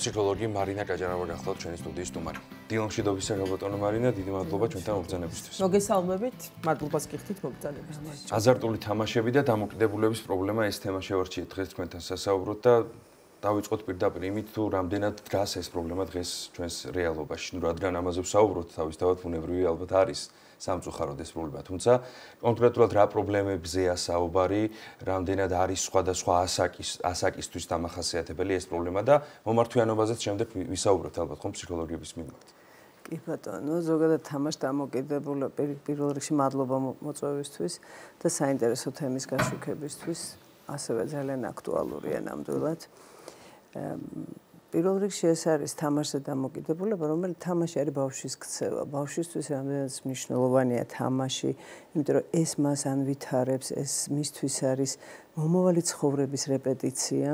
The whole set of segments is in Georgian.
ფსიქოლოგი მარინა კაჯარავა გახლავთ ჩვენი სტუდიის სტუმარი. დილონში დავისა გაბატონო მარინა, დიდი მადლობა ჩვენთან უბრძანებისთვის. მოგესალმებით, მადლობას გიხდით მოგზანებისთვის. აზარტული თამაშები და დამოკიდებულების პრობლემა ეს თემა შევარჩიეთ დღეს თქვენთან სასაუბროთ და დავიწყოთ პირდაპირ იმით, თუ რამდენად დგას ეს პრობლემა დღეს ჩვენს რეალობაში. ნუ რადგან ამაზე ვსაუბროთ, თავისთავად ბუნებრივი ალბათ არის. სამწუხაროდ ეს პრობლემა, თუმცა კონკრეტულად რა პრობლემებზეა საუბარი, რამდენად არის სხვადასხვა ასაკის ასაკისთვის დამახასიათებელი ეს პრობლემა და მომართვიანობაზეც შემდეგ ვისაუბრებთ ალბათ ხომ ფსიქოლოგების მიმართ. კი ბატონო, ზოგადად თამაშ დამოკიდებულ პირველ რიგში მადლობა მოწვევისთვის და საინტერესო თემის გაშუქებისთვის, ასევე ძალიან აქტუალურია ნამდვილად. აა პირველ რიგში ეს არის თამაშზე დამოკიდებულება, რომელიც თამაში არის ბავშვის ქცევა. ბავშვისთვის რამდენად მნიშვნელოვანია თამაში, იმიტომ რომ ეს მას ანვითარებს, ეს მისთვის არის მომავალი ცხოვრების რეპეტიცია.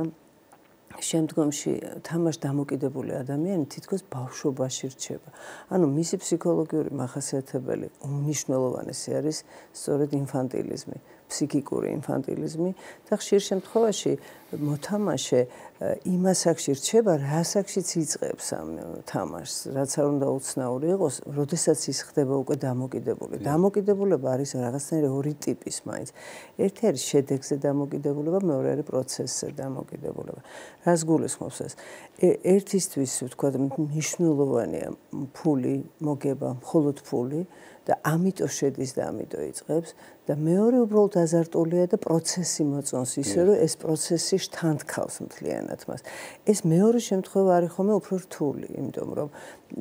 შემდგომში თამაშ დამოკიდებული ადამიანი თითქოს ბავშვობაში რჩება. ანუ მისი ფსიქოლოგიური მახასიათებელი უმნიშვნელოვანესი არის სწორედ ინფანტილიზმი. ფსიქიკური ინფანტილიზმი და ხშირ შემთხვევაში მოთამაშე იმასაკში რჩება, რასაკშიც იწყებს ამ თამაშს, რაც არ უნდა უცნაური იყოს, როდესაც ის ხდება უკვე დამოკიდებული. დამოკიდებულება არის რაღაცნაირი ორი ტიპის მაინც. ერთი არის შედეგზე დამოკიდებულება, მეორე არის პროცესზე დამოკიდებულება. რას გულისხმობს ეს? ერთისთვის, ვთქვათ, მნიშვნელოვანია ფული, მოგება, მხოლოდ ფული. და ამიტომ შედის და ამიტომ იწყებს და მეორე უბრალოდ აზარტულია და პროცესი მოწონს ისე რომ ეს პროცესი შთანთქავს მთლიანად მას ეს მეორე შემთხვევა არის ხოლმე უფრო რთული იმიტომ რომ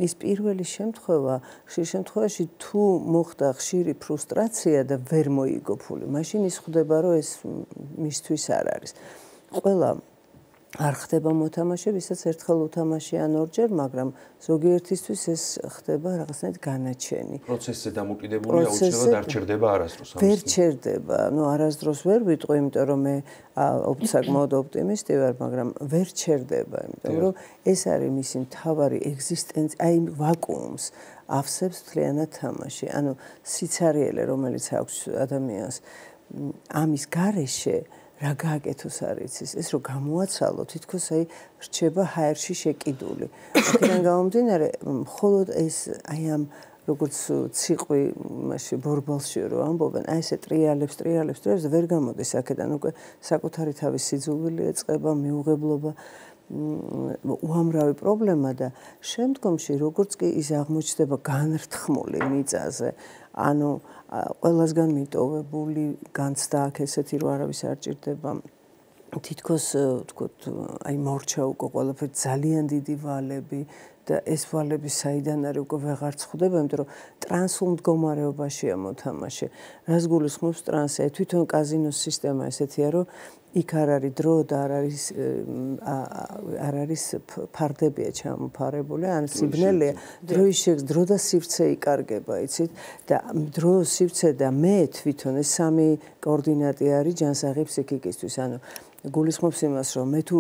ის პირველი შემთხვევა ხშირ შემთხვევაში თუ მოხდა ხშირი ფრუსტრაცია და ვერ მოიგო ფული მაშინ ის ხდება რომ ეს მისთვის არ არის ყველა არ ხდება მოთამაშე, ვისაც ერთხელ უთამაშია ორჯერ, მაგრამ ზოგიერთისთვის ეს ხდება რაღაცნაირად განაჩენი. პროცესზე დამოკიდებულია, უცებად არ ჩერდება არასდროს. ვერ ჩერდება, ну არასდროს ვერ ვიტყვი, იმიტომ რომ მე საკმაოდ ოპტიმისტი ვარ, მაგრამ ვერ ჩერდება, იმიტომ რომ ეს არის მისი მთავარი ეგზისტენცია, აი ვაკუუმს აფსებს მთლიანად თამაში. ანუ სიცარიელე, რომელიც აქვს ადამიანს ამის გარეშე, რა გააკეთოს არ იცის ეს რომ გამოაცალო თითქოს აი რჩება ჰაერში შეკიდული აქედან გამომდინარე მხოლოდ ეს აი ამ როგორც ციყვი მასში ბორბალში რო ამბობენ აი ესე ტრიალებს ტრიალებს ტრიალებს ვერ გამოდის აქედან უკვე საკუთარი თავის სიძულვილი ეწება მიუღებლობა უამრავი პრობლემა და შემდგომში როგორც კი ის აღმოჩნდება განრთხმული მიწაზე ანუ ყველასგან მიტოვებული განცდა აქ ესეთი რო არავის არ ჭირდება თითქოს ვთქო აი მორჩა უკვე ყველაფერ ძალიან დიდი ვალები და ეს ვალები საიდან არის უკვე ვეღარც ხვდება, იმიტომ რომ ტრანსულ მდგომარეობაშია მოთამაშე. რას გულისხმობს ტრანსი? აი თვითონ კაზინოს სისტემა ესეთია, რომ იქ არ არის დრო და არ არის არ არის ფარდებია ჩამოფარებული, ან სიბნელეა. დროის შექს დრო და სივრცე იკარგება, იცით? და დრო, სივრცე და მე თვითონ ეს სამი კოორდინატი არის ჯანსაღი ფსიქიკისთვის, ანუ გულისხმობს იმას, რომ მე თუ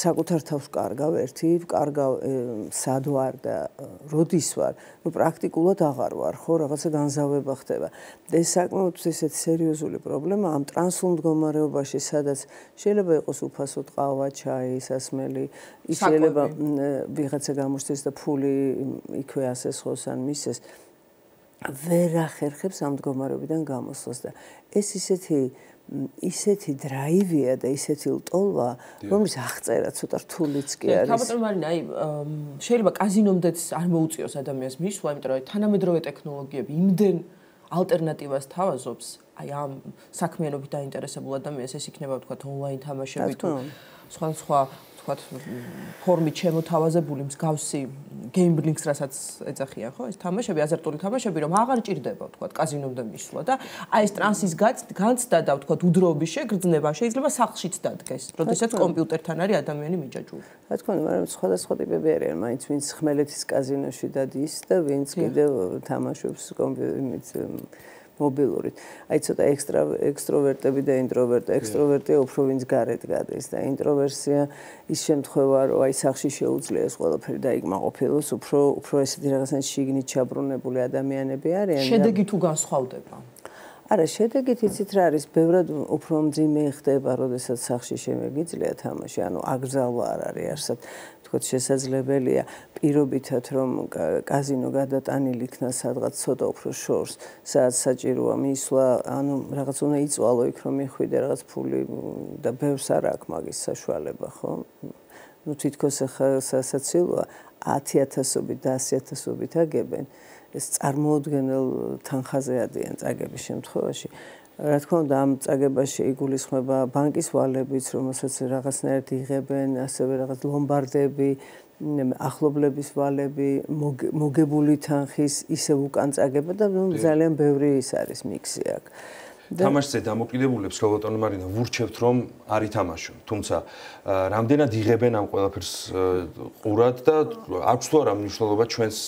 საკუთარ თავს კარგავ ერთი, კარგავ სად ვარ და როდის ვარ, ნუ პრაქტიკულად აღარ ვარ, ხო, რაღაცა განზავება ხდება. ეს საკმაოდ ესეთ სერიოზული პრობლემა ამ ტრანსულ მდგომარეობაში, სადაც შეიძლება იყოს უფასო ტყავა, ჩაი, სასმელი, შეიძლება ვიღაცა გამოსდეს და ფული იქვე ასესხოს ან მისეს ვერ ახერხებს ამ მდგომარეობიდან გამოსვლას და ეს ისეთი ისეთი დრაივია და ისეთი ლტოლვა, რომელიც აღწერა ცოტა რთულიც კი არის. კაპიტალ მარინაი შეიძლება კაზინომდეც არ მოუწიოს ადამიანს მისვლა, იმიტომ რომ თანამედროვე ტექნოლოგიები იმდენ ალტერნატივას თავაზობს, აი ამ საქმიანობით დაინტერესებულ ადამიანს ეს იქნება ვთქვათ ონლაინ თამაშები თუ სხვა სხვა თქვათ ფორმით შემოთავაზებული მსგავსი gambling-ს რასაც ეძახიან ხო ეს თამაშები აზარტული თამაშები რომ აღარ ჭირდება თქვათ კაზინომდე მისვლა და აი ეს ტრანსის განცდა და თქვათ უძროობის შეგრძნება შეიძლება სახლშიც დადგეს როდესაც კომპიუტერთან არის ადამიანი მიჯაჭვული რა თქმა უნდა მაგრამ სხვადასხვა ტიპები არიან მაინც ვინც ხმელეთის კაზინოში დადის და ვინც კიდევ თამაშობს კომპიუტერით მობილურით. აი ცოტა ექსტრა ექსტროვერტები და ინტროვერტები. ექსტროვერტია უფრო ვინც გარეთ გადის და ინტროვერსია ის შემთხვევა, რომ აი სახში შეუძლია ეს ყველაფერი და იქ მაყოფილოს, უფრო უფრო ესეთი რაღაცა შიგნით ჩაბრუნებული ადამიანები არიან. შედეგი თუ განსხვავდება? არა შედეგით იცით რა არის ბევრად უფრო მძიმე ხდება როდესაც სახში შემეგიძლია თამაში ანუ აგზავლა არ არის არსად თქოს შესაძლებელია პირობითად რომ კაზინო გადატანილ იქნა სადღაც ცოტა უფრო შორს სადაც საჭიროა მისვლა ანუ რაღაც უნდა იწვალო იქ რომ მიხვიდე რაღაც ფული და ბევრს არ აქვს მაგის საშუალება ხო ну თითქოს ახლა სასაცილოა 10000-ობით და 100000-ობით აგებენ ეს წარმოუდგენელ э, თანხაზე ადიან წაგების შემთხვევაში. რა თქმა უნდა, ამ წაგებაში იგულისხმება ბანკის ვალებიც, რომელსაც რაღაცნაირად იღებენ, ასევე რაღაც ლომბარდები, ახლობლების ვალები, მოგებული თანხის ისევ უკან წაგება და ძალიან ბევრი ის არის მიქსი აქ. თამაშზე დამოკიდებულებს რობოტონ მარინა ვურჩევთ რომ არ ითამაშონ თუმცა რამდენად იღებენ ამ ყველაფერს ყურად და აქვს თუ არა მნიშვნელობა ჩვენს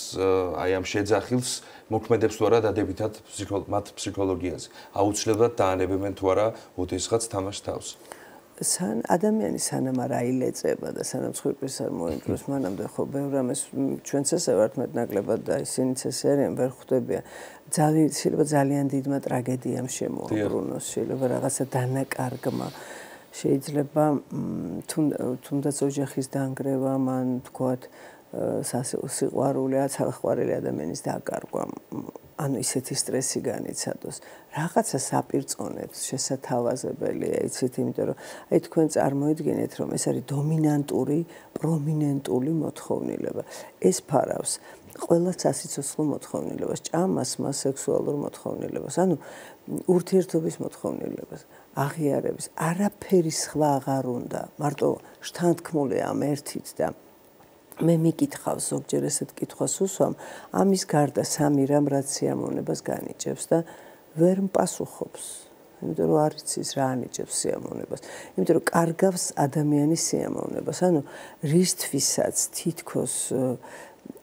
აი ამ შეძახილს მოქმედებს თუ არა დადებითად ფსიქოლოგიაზე აუცილებლად დაანებებენ თუ არა უთესღაც თამაშს თავს სან ადამიანი სანამ არ აილეწება და სანამ ცხვირის არ მოინტროს მანამდე ხო ბევრ ამას ჩვენც ესე ვართ მეტნაკლებად და ისინიც ესე არიან ვერ ხვდებიან ძალიან შეიძლება ძალიან დიდმა ტრაგედიამ შემოაბრუნოს შეიძლება რაღაცა დანაკარგმა შეიძლება თუნდაც ოჯახის დაანგრევა მან თქვათ სასიყვარული აცალ ხვარელი ადამიანის დაკარგვა ანუ ისეთი стреსი განიცადოს. რაღაცა საპირწონებს შესათავაზებელია, იცით, იმიტომ რომ აი თქვენ წარმოიდგინეთ, რომ ეს არის დომინანტური, პრომინენტული მოთხოვნილება. ეს ფარავს ყველაც ასიცოცხლო მოთხოვნილებას, ჭამას, მას სექსუალურ მოთხოვნილებას, ანუ ურთიერთობის მოთხოვნილებას. აღიარების არაფერი სხვა აღარ უნდა, მარტო შთანთქმულია ამ ერთით და მე მიკითხავ ზოგჯერ ესეთ კითხვას უსვამ, ამის გარდა სამი რამ რაც სიამონებას განიჭებს და ვერ მპასუხობს. იმიტომ რომ არ იცის რა ანიჭებს სიამონებას. იმიტომ რომ კარგავს ადამიანის სიამონებას. ანუ რისთვისაც თითქოს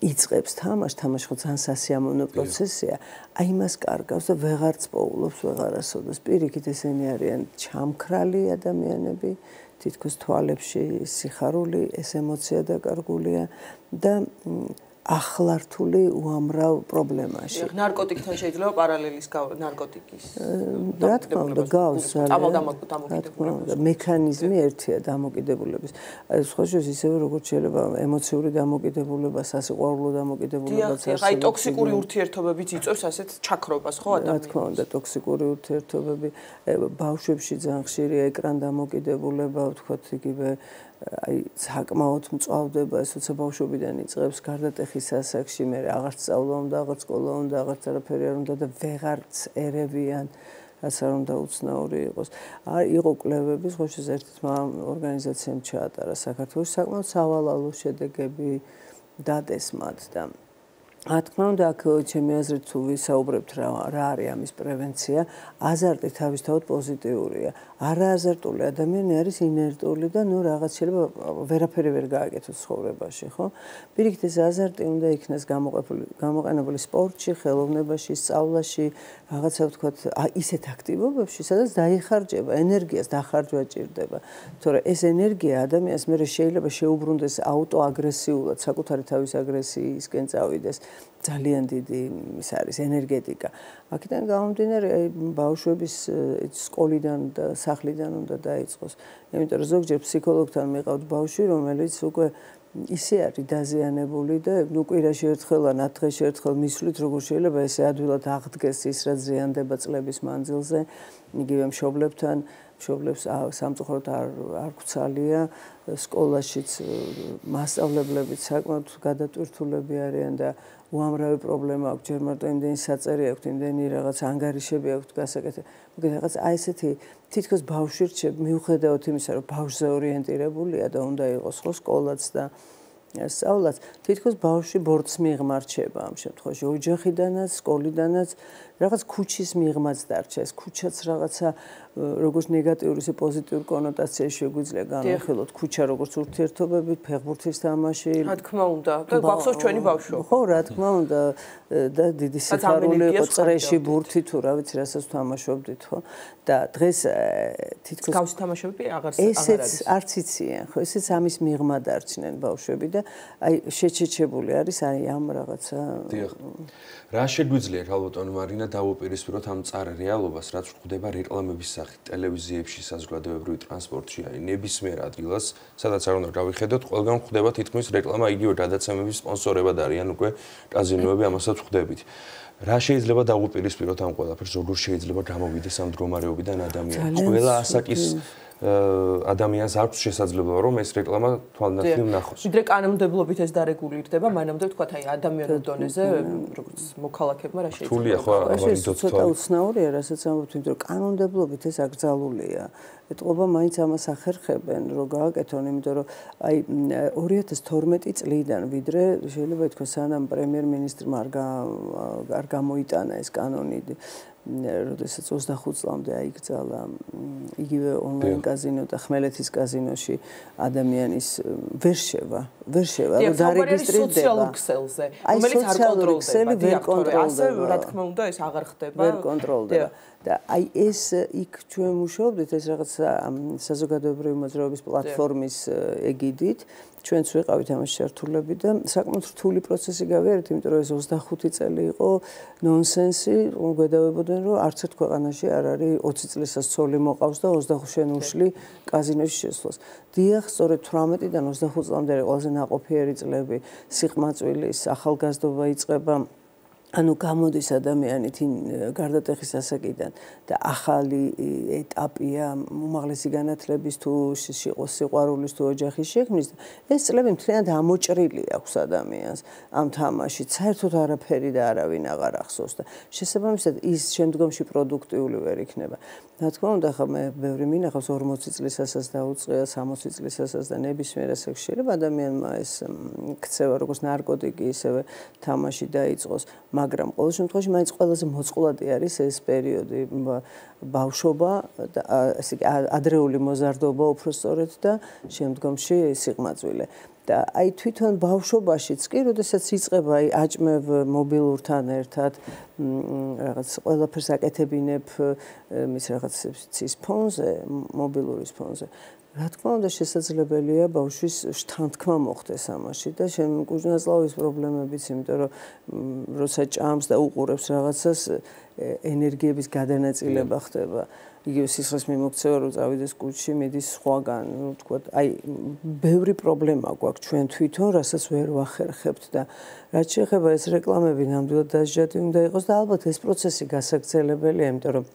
იწებს თამაშს, თამაში ხო ძალიან სასიამოვნო პროცესია. აი იმას კარგავს და ვეღარც პოულობს, ვეღარასოდეს. პირიქით ესენი არიან ჩამქრალი ადამიანები, თითქოს თვალებში სიხარული, ეს ემოცია დაკარგულია და ახლართული უამრავ პრობლემაში. ნარკოტიკთან შეიძლება პარალელის ნარკოტიკის. რა თქმა უნდა, გავს ძალიან მექანიზმი ერთია დამოკიდებულების. სხვა შეს ისევე როგორც შეიძლება ემოციური დამოკიდებულება, სასიყვარულო დამოკიდებულებაც არის. აი ტოქსიკური ურთიერთობებიც იწვევს ასეთ ჩაქრობას, ხო ადამიანს? რა თქმა უნდა, ტოქსიკური ურთიერთობები ბავშვებში ძალიან ხშირია ეკრან დამოკიდებულება, ვთქვათ იგივე აი საკმაოდ მწავდება ეს ოცა ბავშვობიდან იწყებს გარდატეხის ასაკში მე რაღაც სწავლობდა, რაღაც სკოლაობდა, რაღაც არაფერი არ უნდა და ვეღარც ერევიან ას არ უნდა უცნაური იყოს. აი იყო კლევები, ხოშეს ერთით მამ ორგანიზაციამ ჩაატარა საქართველოს საკმაოდ სავალალო შედეგები დადეს მათ და რა თქმა უნდა, აქ ჩემი აზრით თუ ვისაუბრებთ რა რა არის ამის პრევენცია, აზარტი თავისთავად პოზიტიურია. არააზარტული ადამიანი არის ინერტული და ნუ რაღაც შეიძლება ვერაფერი ვერ გააკეთოს ცხოვრებაში, ხო? პირიქით ეს აზარტი უნდა იქნას გამოყენებული, გამოყენებული სპორტში, ხელოვნებაში, სწავლაში, რაღაცა ვთქვათ, ისეთ აქტივობებში, სადაც დაიხარჯება ენერგიას, დახარჯვა ჭირდება. თორე ეს ენერგია ადამიანს მე შეიძლება შეუბრუნდეს აუტოაგრესიულად, საკუთარი თავის აგრესიისკენ წავიდეს. ეს ძალიან დიდი ის არის ენერგეტიკა. აქედან გამომდინარე, აი ბავშვების სკოლიდან და სახლიდან უნდა დაიწყოს. იმიტომ რომ ზოგჯერ ფსიქოლოგთან მიყავთ ბავშვი, რომელიც უკვე ისე არის დაზიანებული და ნუ კვირაში ერთხელ ან ათ დღეში ერთხელ მისვლით როგორ შეიძლება ესე ადვილად აღდგეს ის რა ზიანდება წლების მანძილზე იგივე მშობლებთან მშობლებს სამწუხაროდ არ არ გვცალია სკოლაშიც მასწავლებლებიც საკმაოდ გადატვირთულები არიან და უამრავი პრობლემა აქვს, ჯერ მარტო იმდენი საწერი აქვს, იმდენი რაღაც ანგარიშები აქვს გასაკეთებელი. მოგეთ რაღაც აი ესეთი თითქოს ბავშვი რჩება, მიუხედავად იმისა, რომ ბავშვზე ორიენტირებულია და უნდა იყოს ხო სკოლაც და სწავლას თითქოს ბავშვი ბორცს მიღმარჩება ამ შემთხვევაში ოჯახიდანაც სკოლიდანაც რაღაც ქუჩის მიღმაც დარჩეს ქუჩაც რაღაცა როგორც ნეგატიური ისე პოზიტიური კონოტაციაში შეგვიძლია განვიხილოთ ქუჩა როგორც ურთიერთობები ფეხბურთის თამაში რა თქმა უნდა და გვახსოვს ჩვენი ბავშვო ხო რა თქმა უნდა და დიდი სიხარული იყო წრეში ბურთი თუ რა ვიცი რასაც თამაშობდით ხო და დღეს თითქოს თავის თამაშები აღარ არის ესეც არც იციან ხო ესეც ამის მიღმა დარჩნენ ბავშვები და და აი შეჩეჩებული არის აი ამ რაღაცა დიახ რა შეგვიძლია ხა ბატონო მარინა დაუპირისპიროთ ამ წარ რეალობას რაც ხდება რეკლამების სახით ტელევიზიებში საზოგადოებრივ ტრანსპორტში აი ნებისმიერ ადგილას სადაც არ უნდა გავიხედოთ ყველგან ხდება თითქმის რეკლამა იგივე გადაცემების სპონსორება და არიან უკვე კაზინოები ამასაც ხდებით რა შეიძლება დაუპირისპიროთ ამ ყველაფერს როგორ შეიძლება გამოვიდეს ამ დგომარეობიდან ადამიანი ყველა ასაკის ადამიანს აქვს შესაძლებლობა რომ ეს რეკლამა თვალნათლივ ნახოს. ვიდრე კანონმდებლობით ეს დარეგულირდება, მანამდე ვთქვათ აი ადამიანურ დონეზე როგორც მოქალაქებმა რა შეიძლება ხოლმე ის ცოტა უცნაურია, რასაც ამბობთ, ვიდრე კანონმდებლობით ეს აკრძალულია. ეთყობა მაინც ამას ახერხებენ, რომ გააკეთონ, იმიტომ რომ აი 2012 წლიდან ვიდრე შეიძლება ითქვას სანამ პრემიერ-მინისტრმა არ გამოიტანა ეს კანონი როდესაც 25 წლამდე აიგზალა იგივე ონლაინ კაზინო და ხმელეთის კაზინოში ადამიანის ვერ შევა ვერ შევა რომ დარეგისტრირდება სოციალურ ქსელზე რომელიც არ კონტროლდება ვერ კონტროლდება ასე რა თქმა უნდა ეს აღარ ხდება ვერ კონტროლდება და აი ეს იქ ჩვენ მუშაობდით ეს რაღაცა საზოგადოებრივი მოძრაობის პლატფორმის ეგიდით ჩვენც ვიყავით ამ შერტულები და საკმაოდ რთული პროცესი გავიარეთ, იმიტომ რომ ეს 25 წელი იყო ნონსენსი, უგედავებოდნენ რომ არც ერთ ქვეყანაში არ არის 20 წლის ასწოლი მოყავს და 25 შენ უშლი კაზინოში შესვლას. დიახ, სწორედ 18-დან 25 წლამდე ყველაზე ناقოფიერი წლები სიყმაწვილის ახალგაზრდობა იწყება ანუ გამოდის ადამიანი თინ გარდატეხის ასაკიდან და ახალი ეტაპია უმაღლესი განათლების თუ სიყვარულის თუ ოჯახის შექმნის და ეს წლები მთლიანად ამოჭრილი აქვს ადამიანს ამ თამაში საერთოდ არაფერი და არავინ აღარ ახსოვს და შესაბამისად ის შემდგომში პროდუქტიული ვერ იქნება რა თქმა უნდა ხა მე ბევრი მინახავს 40 წლისასაც დაუწყია 60 წლისასაც და ნებისმიერ ასაკ შეიძლება ადამიანმა ეს ქცევა როგორც ნარკოტიკი ისევე თამაში დაიწყოს მაგრამ ყოველ შემთხვევაში მაინც ყველაზე მოწყვლადი არის ეს პერიოდი ბავშობა და ასე იგი ადრეული მოზარდობა უფრო სწორედ და შემდგომში სიყმაწვილე და აი თვითონ ბავშვობაშიც კი, როდესაც იწყება აი აჭმევ მობილურთან ერთად რაღაც ყველაფერს აკეთებინებ მის რაღაც ცის ფონზე, მობილურის ფონზე. რა თქმა უნდა შესაძლებელია ბავშვის შთანთქმა მოხდეს ამაში და შენ კუჟნაძლავის პრობლემებიც იმიტომ რომ როცა ჭამს და უყურებს რაღაცას ენერგიების გადანაწილება ხდება იგივე სიცხეს მიმოქცევა რომ წავიდეს კუჩში მიდის სხვაგან ну თქო აი ბევრი პრობლემა გვაქვს ჩვენ თვითონ რასაც ვერ ვახერხებთ და რაც შეეხება ეს რეკლამები ნამდვილად დაჟჟატი უნდა იყოს და ალბათ ეს პროცესი გასაგრძელებელია იმიტომ რომ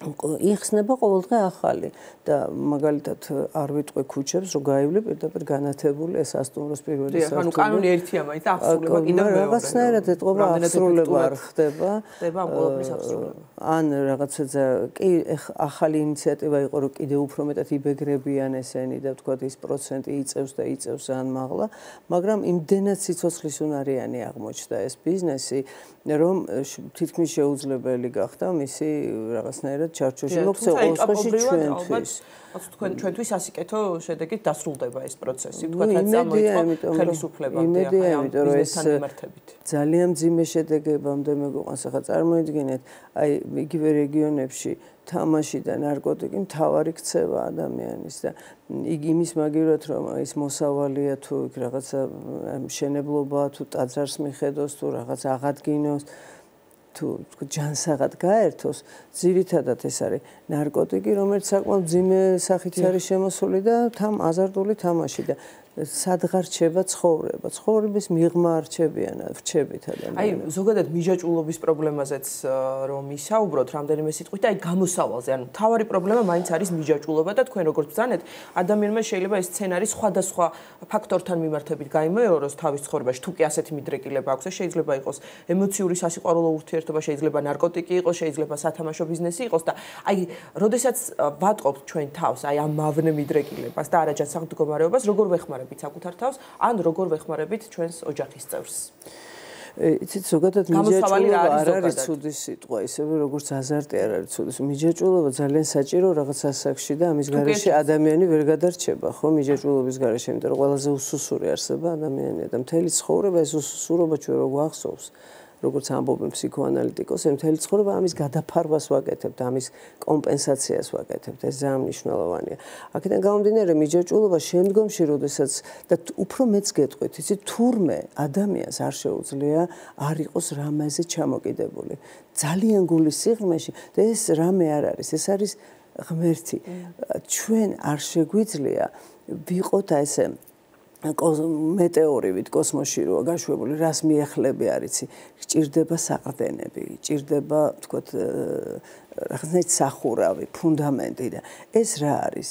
იხსნება ყოველდღე ახალი და მაგალითად არ ვიტყვი ქუჩებს რომ გაივლი პირდაპირ განათებული ეს ასტუმროს პირველი სასტუმრო. ანუ კანონი ერთია მაინც ახსრულება კიდევ მეორე. რაღაცნაირად ეთყობა ახსრულება არ ხდება. ხდება ამ ყოველდღე ახსრულება. ან რაღაცა კი ახალი ინიციატივა იყო რომ კიდევ უფრო მეტად იბეგრებიან ესენი და თქვა ის პროცენტი იწევს და იწევს ან მაღლა, მაგრამ იმდენად სიცოცხლის უნარიანი აღმოჩნდა ეს ბიზნესი რომ თითქმის შეუძლებელი გახდა მისი რაღაცნაირად ერთად ჩარჩოში მოხდა ოსხოში ჩვენთვის ასე თქვენ ჩვენთვის ასიკეთო შედეგი დასრულდება ეს პროცესი თქვათ რა წამოიწყო ხელისუფლებამდე იმედია იმიტომ რომ ეს ძალიან ძიმე შედეგებამდე მეგუყანს ახლა წარმოიდგინეთ აი იგივე რეგიონებში თამაში და ნარკოტიკი მთავარი ქცევა ადამიანის და იგი იმის მაგივრად რომ ის მოსავალია თუ რაღაცა შენებლობა თუ ტაძარს მიხედოს თუ რაღაც აღადგინოს თუ ჯანსაღად გაერთოს, ძირითადად ეს არის ნარკოტიკი, რომელიც საკმაოდ ძიმე სახით არის შემოსული და თამ აზარტული თამაში და სადღარჩება ცხოვრება ცხოვრების მიღმა არჩებიან რჩებით ადამიანები აი ზოგადად მიჯაჭულობის პრობლემაზეც რომ ისაუბროთ რამდენიმე სიტყვით აი გამოსავალზე ანუ თავარი პრობლემა მაინც არის მიჯაჭულობა და თქვენ როგორც ვძანეთ ადამიანმა შეიძლება ეს სცენარი სხვადასხვა ფაქტორთან მიმართებით გამოიოროს თავის ცხოვრებაში თუ კი ასეთი მიდრეკილება აქვს შეიძლება იყოს ემოციური სასიყვარულო ურთიერთობა შეიძლება ნარკოტიკი იყოს შეიძლება სათამაშო ბიზნესი იყოს და აი როდესაც ვატყობთ ჩვენ თავს აი ამ მავნე მიდრეკილებას და არაჯერ საფრთხე მდგომარეობას როგორ ვეხმარებით ვეხმარებით საკუთარ თავს, ან როგორ ვეხმარებით ჩვენს ოჯახის წევრს. იცით ზოგადად მიჯაჭვულობა არ არის ცუდი სიტყვა, ისევე როგორც აზარტი არ არის ცუდი. მიჯაჭვულობა ძალიან საჭირო რაღაც ასაკში და ამის გარეშე ადამიანი ვერ გადარჩება, ხო, მიჯაჭვულობის გარეშე, იმიტომ რომ ყველაზე უსუსური არსება ადამიანია და მთელი ცხოვრება ეს უსუსურობა ჩვენ როგორ აღსოვს. როგორც ამბობენ ფსიქოანალიტიკოსები, მთელი ცხოვრება ამის გადაფარვას ვაკეთებ და ამის კომპენსაციას ვაკეთებ. ეს ძალიან მნიშვნელოვანია. აქედან გამომდინარე, მიჯაჭულობა შემდგომში, როდესაც და უფრო მეც გეტყვით, იცი, თურმე ადამიანს არ შეუძლია არ იყოს რამაზე ჩამოკიდებული. ძალიან გული სიღრმეში და ეს რამე არ არის, ეს არის ღმერთი. ჩვენ არ შეგვიძლია ვიყოთ ასე მეტეორივით კოსმოსში როა გაშვებული, რას მიეხლები არიცი? ჭირდება საყრდენები, ჭირდება თქვათ რაღაცნაირ სახურავი, ფუნდამენტი და ეს რა არის?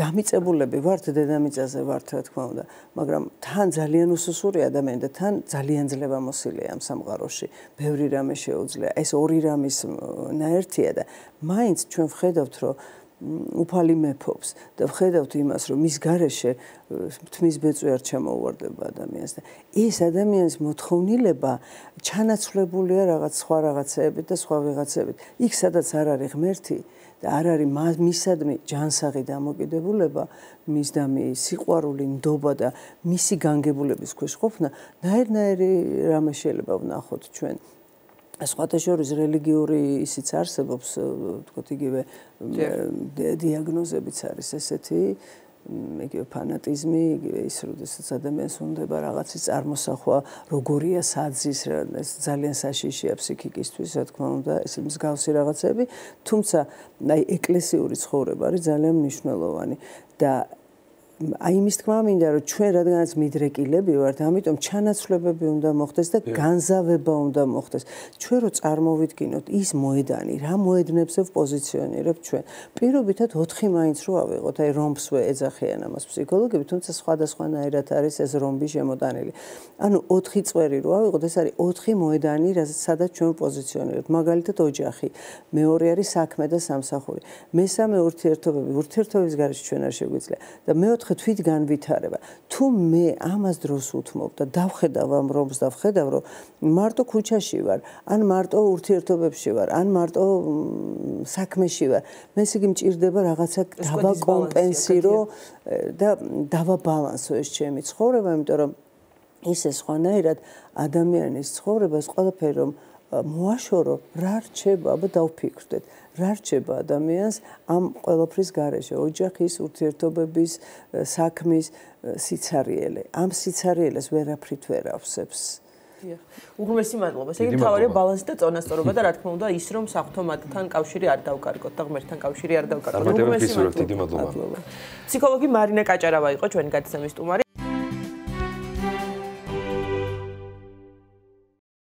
დამიწებულები ვართ დედამიწაზე ვართ რა თქმა უნდა, მაგრამ თან ძალიან უსუსური ადამიანი და თან ძალიან ძლება მოსილია ამ სამყაროში. ბევრი რამე შეუძლია. ეს ორი რამის ნაერთია და მაინც ჩვენ ვხედავთ, რომ უფალი მეფობს და ხედავთ იმას, რომ ის გარეშე თმის ბეწვი არ ჩამოუვარდება ადამიანს და ეს ადამიანის მოთხოვნილება ჩანაცვლებულია რაღაც სხვა რაღაცებით და სხვა ვიღაცებით. იქ სადაც არ არის ღმერთი და არ არის მისადმი ჯანსაღი დამოკიდებულება, მისდამი სიყვარული, ნდობა და მისი განგებულების ქვეშ ყოფნა, ნაირ-ნაირი რამე შეიძლება ვნახოთ ჩვენ. სხვათა შორის რელიგიური ისიც არსებობს, თქოთ იგივე დიაგნოზებიც არის ესეთი, იგივე ფანატიზმი, იგივე ის, როდესაც ადამიანს უნდება რაღაცის წარმოსახვა, როგორია საძის, ეს ძალიან საშიშია ფსიქიკისთვის, რა თქმა უნდა, ეს მსგავსი რაღაცები, თუმცა აი ეკლესიური ცხოვრება არის ძალიან მნიშვნელოვანი და აი იმის თქმა მინდა რომ ჩვენ რადგანაც მიდრეკილები ვართ, ამიტომ ჩანაცვლებები უნდა მოხდეს და განზავება უნდა მოხდეს. ჩვენ რო წარმოვიდგინოთ ის მოედანი, რა მოედნებზე ვპოზიციონირებთ ჩვენ. პირობითად 4 მაინც რო ავიღოთ, აი რომს ვე ეძახიან ამას ფსიქოლოგები, თუმცა სხვადასხვანაირად არის ეს რომბი შემოტანილი. ანუ 4 წვერი რო ავიღოთ, ეს არის 4 მოედანი, სადაც ჩვენ ვპოზიციონირებთ. მაგალითად ოჯახი, მეორე არის საქმე და სამსახური. მესამე ურთიერთობები, ურთიერთობების გარშე ჩვენ არ შეგვიძლია და მეორე მეკითხე თვით განვითარება. თუ მე ამას დროს უთმობ და დავხედავ ამ რომს და ვხედავ რომ მარტო ქუჩაში ვარ, ან მარტო ურთიერთობებში ვარ, ან მარტო საქმეში ვარ, მეს იგი მჭirdება რაღაცა დავაკომპენსირო და დავაბალანსო ეს ჩემი ცხოვრება, იმიტომ რომ ისე სხვანაირად ადამიანის ცხოვრებას ყველაფერი რომ მოაშორო რა რჩება, აბა დავფიქრდეთ, რა რჩება ადამიანს ამ ყოველფრის გარეშე, ოჯახის ურთიერთობების, საქმის სიცარიელე. ამ სიცარიელეს ვერაფრით ვერ ავსებს. დიახ. უგმესი მადლობა. ესე იგი, თავარია ბალანსი და წონასწორობა და რა თქმა უნდა, ის რომ საფთომატთან კავშირი არ დავკარგოთ და ღმერთთან კავშირი არ დავკარგოთ. უგმესი მადლობა. დიდი მადლობა. ფსიქოლოგი მარინა კაჭარავა იყო ჩვენი გადაცემის სტუმარი.